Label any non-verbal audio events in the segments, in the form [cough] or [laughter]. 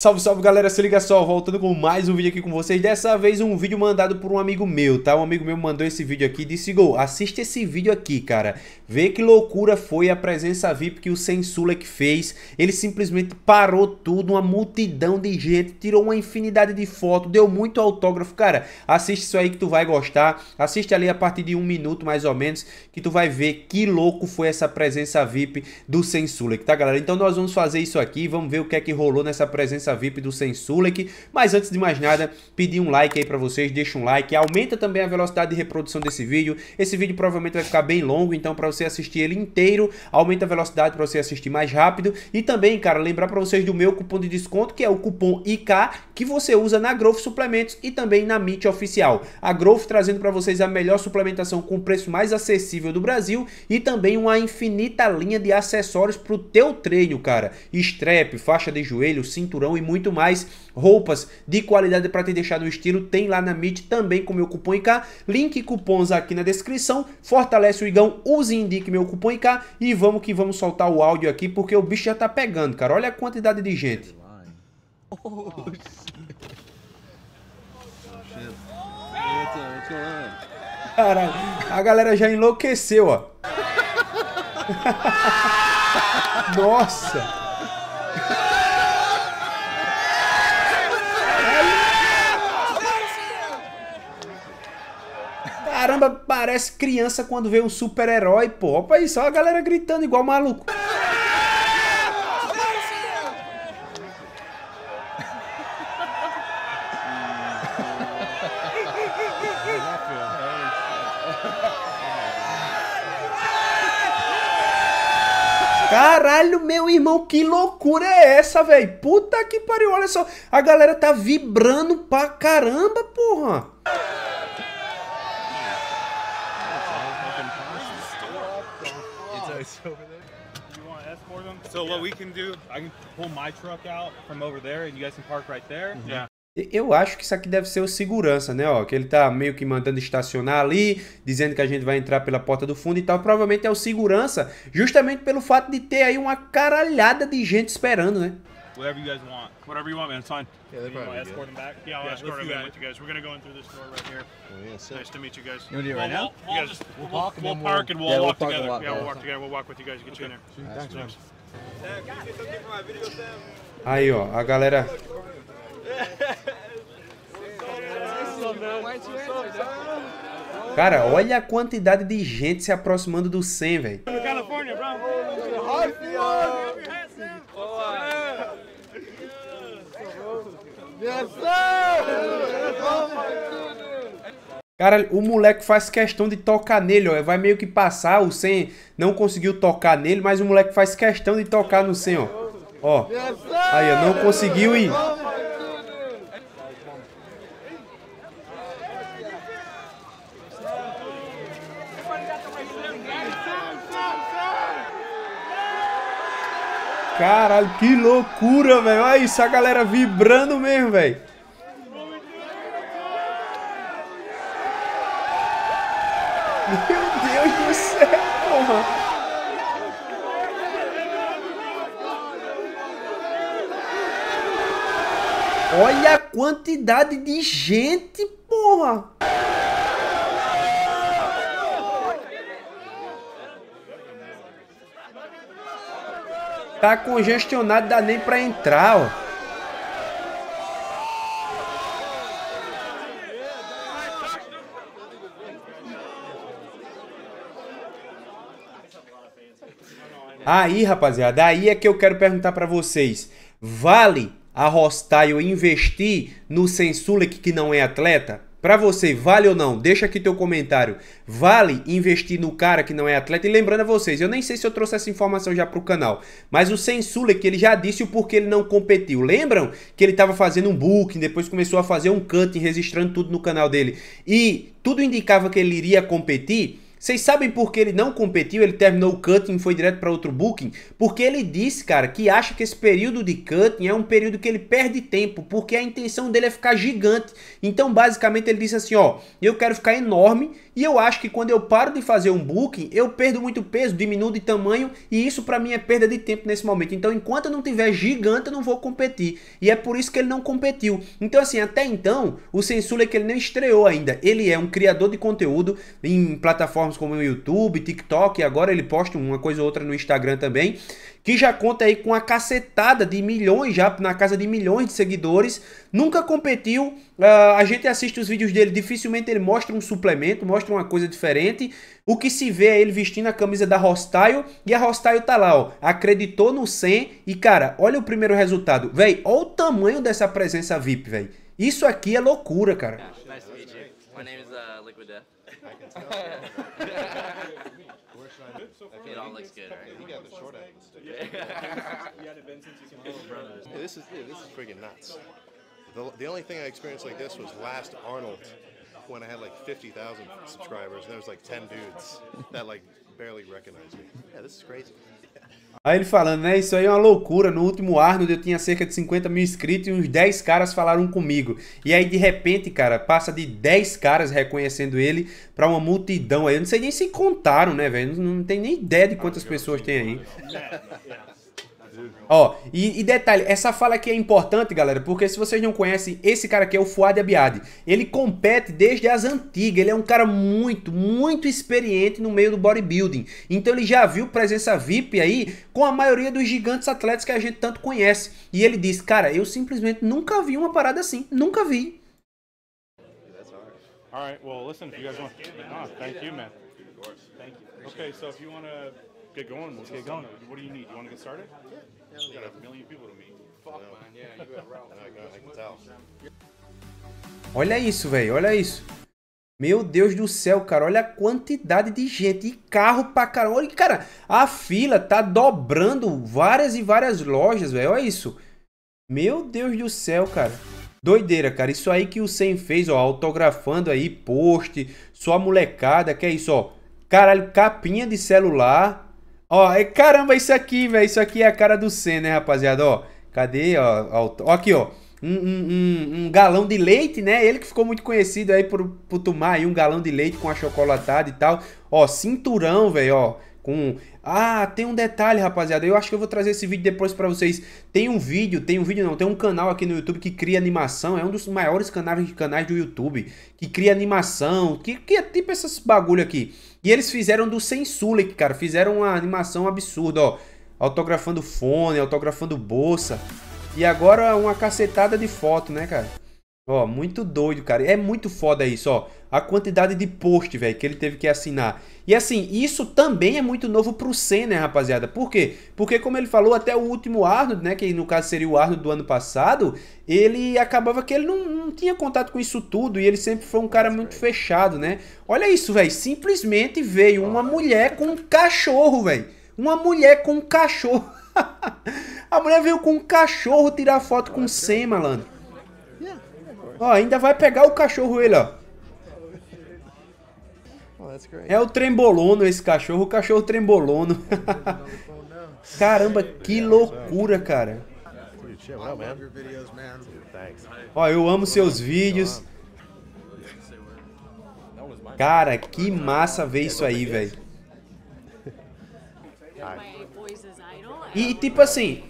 Salve, salve galera, se liga só, voltando com mais um vídeo aqui com vocês Dessa vez um vídeo mandado por um amigo meu, tá? Um amigo meu mandou esse vídeo aqui e disse Gol, assiste esse vídeo aqui, cara Vê que loucura foi a presença VIP que o Sensulek fez Ele simplesmente parou tudo, uma multidão de gente Tirou uma infinidade de fotos, deu muito autógrafo Cara, assiste isso aí que tu vai gostar Assiste ali a partir de um minuto mais ou menos Que tu vai ver que louco foi essa presença VIP do Sensulek, tá galera? Então nós vamos fazer isso aqui, vamos ver o que é que rolou nessa presença essa VIP do Sensulek. Mas antes de mais nada, pedir um like aí para vocês, deixa um like, aumenta também a velocidade de reprodução desse vídeo. Esse vídeo provavelmente vai ficar bem longo, então para você assistir ele inteiro, aumenta a velocidade para você assistir mais rápido. E também, cara, lembrar para vocês do meu cupom de desconto, que é o cupom IK, que você usa na Growth Suplementos e também na Meet Oficial. A Growth trazendo para vocês a melhor suplementação com preço mais acessível do Brasil e também uma infinita linha de acessórios para o teu treino, cara. Strap, faixa de joelho, cinturão e muito mais roupas de qualidade para te deixar no estilo, tem lá na Meet também com meu cupom IK. Link cupons aqui na descrição. Fortalece o Igão, use e indique meu cupom IK e vamos que vamos soltar o áudio aqui porque o bicho já tá pegando, cara. Olha a quantidade de gente. Caralho, a galera já enlouqueceu, ó. [laughs] Nossa! parece criança quando vê um super-herói, pô. Opa aí, só a galera gritando igual maluco. Caralho, meu irmão, que loucura é essa, velho? Puta que pariu, olha só. A galera tá vibrando pra caramba, porra. for them. So what we can do, I can pull my truck out from over there and you guys can park right there. Uhum. Yeah. Eu acho que isso aqui deve ser o segurança, né? Ó, que ele tá meio que mandando estacionar ali, dizendo que a gente vai entrar pela porta do fundo e tal. Provavelmente é o segurança, justamente pelo fato de ter aí uma caralhada de gente esperando, né? Whatever you guys want. Whatever you want, man. It's fine. Yeah, they're probably escort them back. Yeah, I'll yeah, escort them in with you guys. We're gonna go in through this door right here. Oh, yeah, sick. Nice to meet you guys. You wanna do it right well, now? We'll, we'll, just, we'll, we'll, we'll park and we'll yeah, walk together. Walk, yeah, we'll walk together. We'll walk with you guys. Get okay. you in there. Thanks, Aí, ó, a galera. Cara, olha a quantidade de gente se aproximando do 100, velho. Cara, o moleque faz questão de tocar nele, ó. Vai meio que passar, o Sen não conseguiu tocar nele, mas o moleque faz questão de tocar no Sen, ó. Ó. Aí, ó, não conseguiu e Caralho, que loucura, velho. Olha isso, a galera vibrando mesmo, velho. Meu Deus do céu, porra. Olha a quantidade de gente, porra. Tá congestionado, dá nem pra entrar, ó. Aí, rapaziada, aí é que eu quero perguntar para vocês. Vale a eu investir no Sensulek que não é atleta? Para você, vale ou não? Deixa aqui teu comentário. Vale investir no cara que não é atleta? E lembrando a vocês, eu nem sei se eu trouxe essa informação já para o canal, mas o Sensula que ele já disse o porquê ele não competiu. Lembram que ele estava fazendo um booking, depois começou a fazer um cutting, registrando tudo no canal dele. E tudo indicava que ele iria competir vocês sabem por que ele não competiu, ele terminou o cutting e foi direto para outro booking? Porque ele disse, cara, que acha que esse período de cutting é um período que ele perde tempo, porque a intenção dele é ficar gigante. Então, basicamente, ele disse assim, ó, eu quero ficar enorme e eu acho que quando eu paro de fazer um booking, eu perdo muito peso, diminuo de tamanho e isso para mim é perda de tempo nesse momento. Então, enquanto eu não tiver gigante, eu não vou competir. E é por isso que ele não competiu. Então, assim, até então, o Sensula é que ele não estreou ainda. Ele é um criador de conteúdo em plataforma plataformas como o YouTube, TikTok, e agora ele posta uma coisa ou outra no Instagram também, que já conta aí com a cacetada de milhões, já na casa de milhões de seguidores, nunca competiu, uh, a gente assiste os vídeos dele, dificilmente ele mostra um suplemento, mostra uma coisa diferente, o que se vê é ele vestindo a camisa da Hostile, e a Hostile tá lá, ó, acreditou no 100, e cara, olha o primeiro resultado, véi, olha o tamanho dessa presença VIP, véi, isso aqui é loucura, cara. Yeah, nice My name is uh, Liquid Death. Where should I are So it all looks good, right? He got the short end of the stick. Yeah, since you This is yeah, this is friggin' nuts. The, the only thing I experienced like this was last Arnold when I had like 50,000 subscribers and there was like 10 dudes that like barely recognized me. Yeah, this is crazy. Aí ele falando, né? Isso aí é uma loucura. No último Arnold eu tinha cerca de 50 mil inscritos e uns 10 caras falaram comigo. E aí, de repente, cara, passa de 10 caras reconhecendo ele pra uma multidão aí. Eu não sei nem se contaram, né, velho? Não, não tenho nem ideia de quantas pessoas tem aí. [laughs] Ó, e, e, detalhe, essa fala aqui é importante, galera, porque se vocês não conhecem, esse cara aqui é o Fuad Abiadi. Ele compete desde as antigas, ele é um cara muito, muito experiente no meio do bodybuilding. Então ele já viu presença VIP aí com a maioria dos gigantes atletas que a gente tanto conhece. E ele diz, cara, eu simplesmente nunca vi uma parada assim, nunca vi. All well, listen, if you guys want... Oh, thank you, man. Thank you. Okay, so if you want to get going. Let's get going. What do you need? You want to get started? Yeah. You got a million people to meet. Fuck, man. Yeah, you around. [laughs] I can tell. Olha isso, velho. Olha isso. Meu Deus do céu, cara, olha a quantidade de gente e carro pra caramba. Olha, cara, a fila tá dobrando várias e várias lojas, velho. Olha isso. Meu Deus do céu, cara. Doideira, cara. Isso aí que o Sem fez, ó, autografando aí post, só molecada, que é isso, ó. Caralho, capinha de celular, Ó, é, caramba, isso aqui, velho. Isso aqui é a cara do Senna, né, rapaziada? Ó, cadê? Ó, ó, ó aqui, ó. Um, um, um, um, galão de leite, né? Ele que ficou muito conhecido aí por, por tomar aí um galão de leite com achocolatado e tal. Ó, cinturão, velho, ó. Com Ah, tem um detalhe, rapaziada. Eu acho que eu vou trazer esse vídeo depois para vocês. Tem um vídeo, tem um vídeo não, tem um canal aqui no YouTube que cria animação, é um dos maiores canais canais do YouTube que cria animação, que que é tipo esses bagulho aqui. E eles fizeram do Sensulic, cara, fizeram uma animação absurda, ó, autografando fone, autografando bolsa. E agora uma cacetada de foto, né, cara? Ó, muito doido, cara. É muito foda isso, ó. A quantidade de post, velho, que ele teve que assinar. E assim, isso também é muito novo pro Senna, né, rapaziada? Por quê? Porque como ele falou, até o último Arnold, né, que no caso seria o Arnold do ano passado, ele acabava que ele não, não tinha contato com isso tudo e ele sempre foi um cara muito fechado, né? Olha isso, velho. Simplesmente veio uma mulher com um cachorro, velho. Uma mulher com um cachorro. [laughs] a mulher veio com um cachorro tirar foto com o Senna, malandro. Ó, ainda vai pegar o cachorro ele, ó. Oh, é o trembolono esse cachorro, o cachorro trembolono. [laughs] Caramba, que loucura, cara. Ó, eu amo seus vídeos. Cara, que massa ver isso aí, velho. E tipo assim,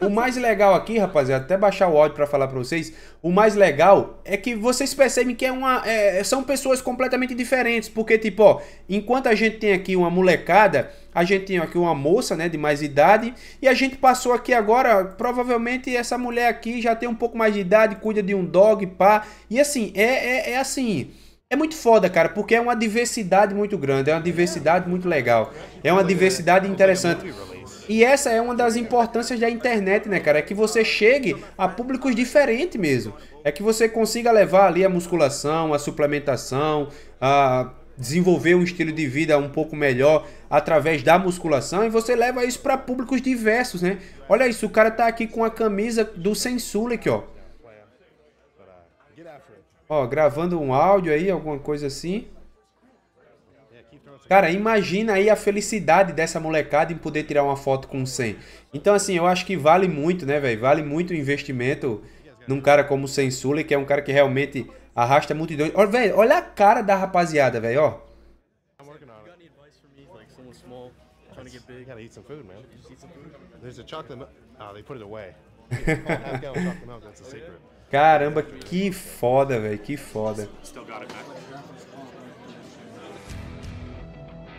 o mais legal aqui, rapaziada, até baixar o áudio para falar para vocês, o mais legal é que vocês percebem que é uma, é, é, são pessoas completamente diferentes, porque, tipo, ó, enquanto a gente tem aqui uma molecada, a gente tem aqui uma moça, né, de mais idade, e a gente passou aqui agora, provavelmente essa mulher aqui já tem um pouco mais de idade, cuida de um dog, pá, e assim, é, é, é assim... É muito foda, cara, porque é uma diversidade muito grande, é uma diversidade muito legal, é uma diversidade interessante. E essa é uma das importâncias da internet, né, cara? É que você chegue a públicos diferentes mesmo. É que você consiga levar ali a musculação, a suplementação, a desenvolver um estilo de vida um pouco melhor através da musculação e você leva isso para públicos diversos, né? Olha isso, o cara tá aqui com a camisa do Sensula aqui, ó. Ó, gravando um áudio aí, alguma coisa assim. Cara, imagina aí a felicidade dessa molecada em poder tirar uma foto com o 100. Então, assim, eu acho que vale muito, né, velho? Vale muito o investimento num cara como o Sensule, que é um cara que realmente arrasta multidões. Olha, velho, olha a cara da rapaziada, velho, ó. Caramba, que foda, velho, que foda.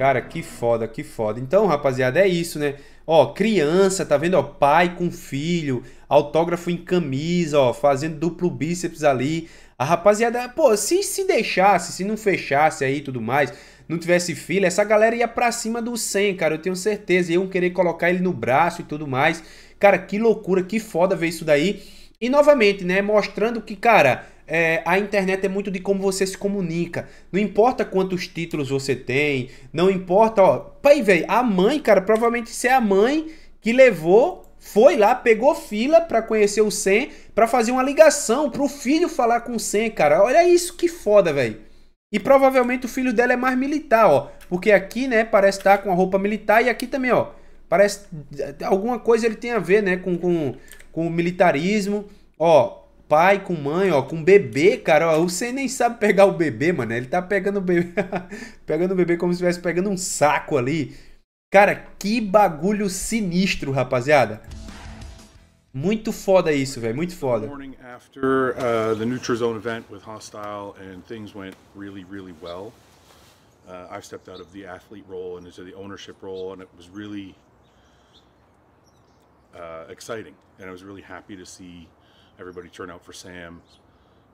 Cara, que foda, que foda. Então, rapaziada, é isso, né? Ó, criança, tá vendo? Ó, pai com filho, autógrafo em camisa, ó, fazendo duplo bíceps ali. A rapaziada, pô, se se deixasse, se não fechasse aí e tudo mais, não tivesse filha, essa galera ia pra cima do 100, cara, eu tenho certeza. Iam querer colocar ele no braço e tudo mais. Cara, que loucura, que foda ver isso daí. E novamente, né, mostrando que, cara, é, a internet é muito de como você se comunica. Não importa quantos títulos você tem, não importa, ó. Pai, velho, a mãe, cara, provavelmente você é a mãe que levou, foi lá, pegou fila para conhecer o Sen, para fazer uma ligação pro filho falar com o Sen, cara. Olha isso que foda, velho. E provavelmente o filho dela é mais militar, ó. Porque aqui, né, parece estar tá com a roupa militar e aqui também, ó. Parece alguma coisa ele tem a ver, né, com, com, com o militarismo. Ó, pai, com mãe, ó, com bebê, cara, ó, você nem sabe pegar o bebê, mano, ele tá pegando o bebê, [laughs] pegando o bebê como se estivesse pegando um saco ali. Cara, que bagulho sinistro, rapaziada. Muito foda isso, velho, muito foda. Morning after uh, the Nutrizone event with Hostile and things went really really well. Uh, I've stepped out of the athlete role and into the ownership role and it was really uh, exciting and I was really happy to see everybody turn out for Sam.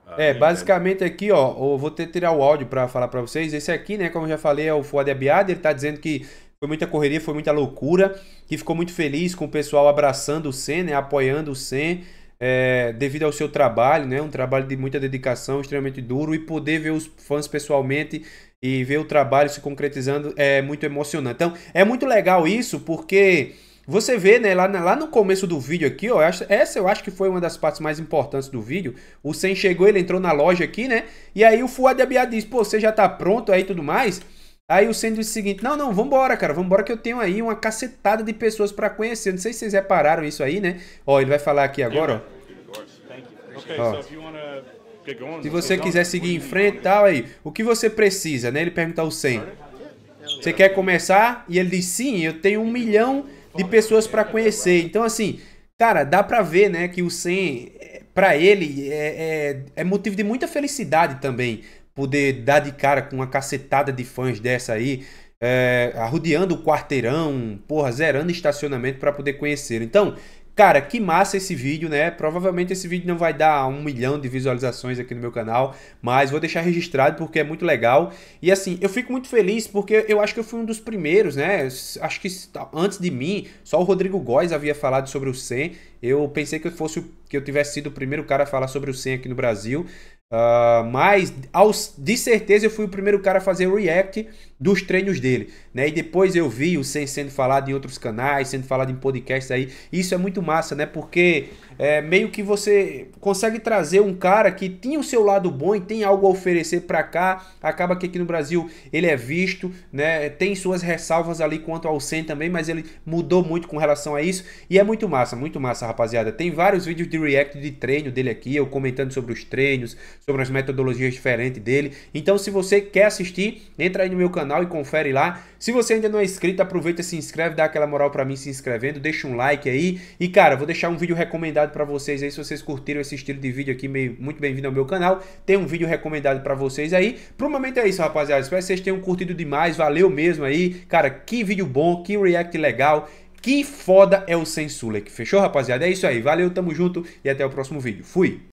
É, uh, é, basicamente aqui, ó, eu vou ter tirar o áudio para falar para vocês. Esse aqui, né, como eu já falei, é o Fuad Abiad, ele tá dizendo que foi muita correria, foi muita loucura, que ficou muito feliz com o pessoal abraçando o Sen, né, apoiando o Sen, é, devido ao seu trabalho, né, um trabalho de muita dedicação, extremamente duro, e poder ver os fãs pessoalmente e ver o trabalho se concretizando é muito emocionante. Então, é muito legal isso, porque você vê, né, lá, lá no começo do vídeo aqui, ó, essa eu acho que foi uma das partes mais importantes do vídeo. O Sen chegou, ele entrou na loja aqui, né? E aí o Fuad diz, pô, você já tá pronto aí e tudo mais? Aí o Sen diz o seguinte, não, não, vambora, cara, vambora que eu tenho aí uma cacetada de pessoas para conhecer. Não sei se vocês repararam isso aí, né? Ó, ele vai falar aqui agora, ó. Se você quiser seguir em frente tal, aí, o que você precisa, né? Ele pergunta ao 100. Você quer começar? E ele diz, sim, eu tenho um milhão de pessoas para conhecer. Então, assim, cara, dá para ver, né, que o Sen, para ele, é, é, é, motivo de muita felicidade também poder dar de cara com uma cacetada de fãs dessa aí, é, arrodeando o quarteirão, porra, zerando estacionamento para poder conhecer. Então, Cara, que massa esse vídeo, né? Provavelmente esse vídeo não vai dar um milhão de visualizações aqui no meu canal, mas vou deixar registrado porque é muito legal. E assim, eu fico muito feliz porque eu acho que eu fui um dos primeiros, né? Acho que tá, antes de mim, só o Rodrigo Góes havia falado sobre o SEM. Eu pensei que eu fosse que eu tivesse sido o primeiro cara a falar sobre o SEM aqui no Brasil. Uh, mas aos, de certeza eu fui o primeiro cara a fazer react dos treinos dele, né? E depois eu vi o Sen sendo falado em outros canais, sendo falado em podcasts aí. Isso é muito massa, né? Porque é meio que você consegue trazer um cara que tinha o seu lado bom e tem algo a oferecer para cá. Acaba que aqui no Brasil ele é visto, né? Tem suas ressalvas ali quanto ao Sen também, mas ele mudou muito com relação a isso e é muito massa, muito massa, rapaziada. Tem vários vídeos de react de treino dele aqui, eu comentando sobre os treinos, sobre as metodologias diferentes dele. Então, se você quer assistir, entra aí no meu canal canal e confere lá. Se você ainda não é inscrito, aproveita, se inscreve, dá aquela moral para mim se inscrevendo, deixa um like aí. E cara, vou deixar um vídeo recomendado para vocês aí, se vocês curtiram esse estilo de vídeo aqui, meio, muito bem-vindo ao meu canal. Tem um vídeo recomendado para vocês aí. Pro momento é isso, rapaziada. Espero que vocês tenham curtido demais, valeu mesmo aí. Cara, que vídeo bom, que react legal. Que foda é o Sensulek, fechou rapaziada? É isso aí, valeu, tamo junto e até o próximo vídeo. Fui!